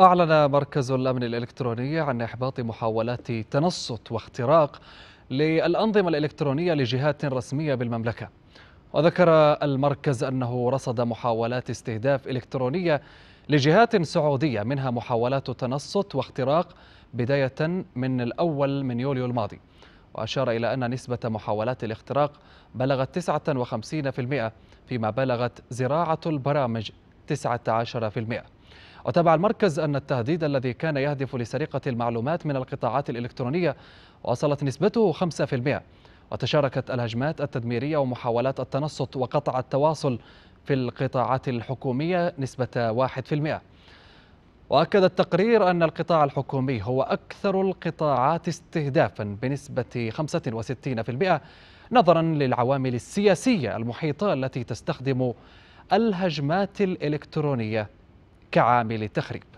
أعلن مركز الأمن الإلكتروني عن إحباط محاولات تنصت واختراق للأنظمة الإلكترونية لجهات رسمية بالمملكة وذكر المركز أنه رصد محاولات استهداف إلكترونية لجهات سعودية منها محاولات تنصت واختراق بداية من الأول من يوليو الماضي وأشار إلى أن نسبة محاولات الاختراق بلغت 59% فيما بلغت زراعة البرامج 19% وتابع المركز أن التهديد الذي كان يهدف لسرقة المعلومات من القطاعات الإلكترونية وصلت نسبته 5% وتشاركت الهجمات التدميرية ومحاولات التنصت وقطع التواصل في القطاعات الحكومية نسبة 1% وأكد التقرير أن القطاع الحكومي هو أكثر القطاعات استهدافا بنسبة 65% نظرا للعوامل السياسية المحيطة التي تستخدم الهجمات الإلكترونية كعامل تخريب